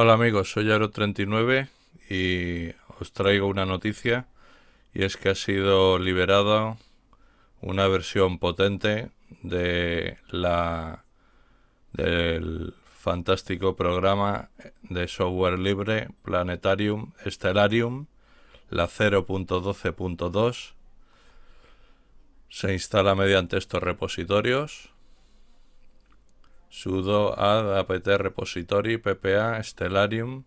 Hola amigos, soy Aro39 y os traigo una noticia y es que ha sido liberada una versión potente de la del fantástico programa de software libre Planetarium Stellarium, la 0.12.2. Se instala mediante estos repositorios sudo add apt repository ppa stellarium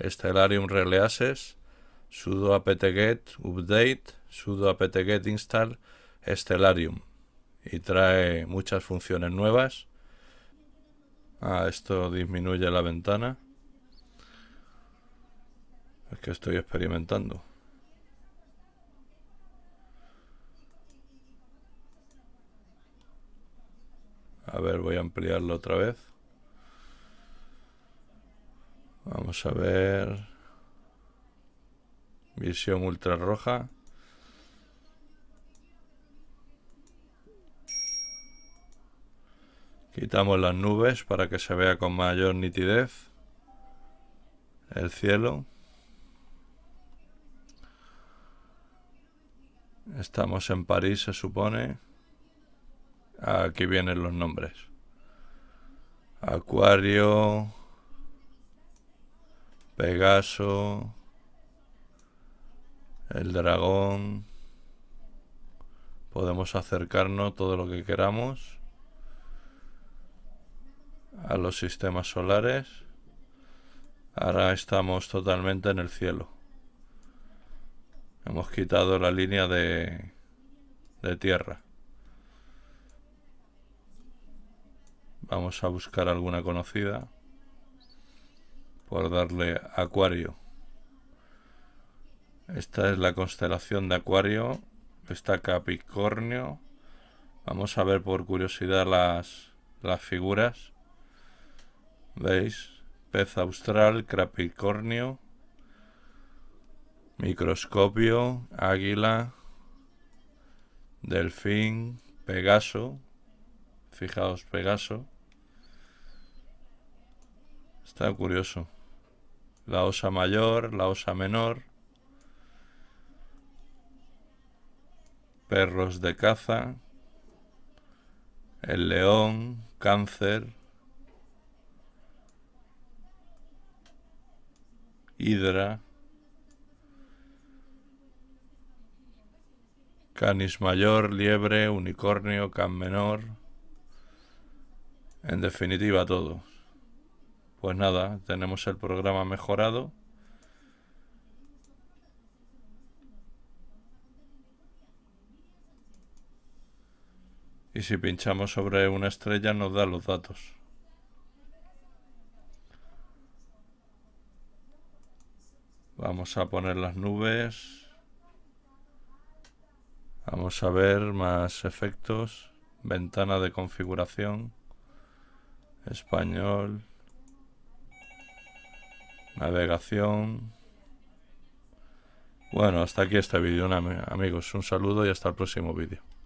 stellarium releases sudo apt get update sudo apt get install stellarium y trae muchas funciones nuevas ah, esto disminuye la ventana es que estoy experimentando A ver, voy a ampliarlo otra vez. Vamos a ver. Visión ultrarroja. Quitamos las nubes para que se vea con mayor nitidez el cielo. Estamos en París, se supone. Aquí vienen los nombres. Acuario, Pegaso, el dragón. Podemos acercarnos todo lo que queramos a los sistemas solares. Ahora estamos totalmente en el cielo. Hemos quitado la línea de, de tierra. Vamos a buscar alguna conocida. Por darle Acuario. Esta es la constelación de Acuario. Está Capricornio. Vamos a ver por curiosidad las, las figuras. ¿Veis? Pez austral, Capricornio. Microscopio, águila, delfín, Pegaso. Fijaos, Pegaso. Está curioso. La osa mayor, la osa menor. Perros de caza. El león, cáncer. Hidra. Canis mayor, liebre, unicornio, can menor. En definitiva, todo. Pues nada, tenemos el programa mejorado. Y si pinchamos sobre una estrella nos da los datos. Vamos a poner las nubes. Vamos a ver más efectos. Ventana de configuración. Español navegación. Bueno, hasta aquí este vídeo, amigos. Un saludo y hasta el próximo vídeo.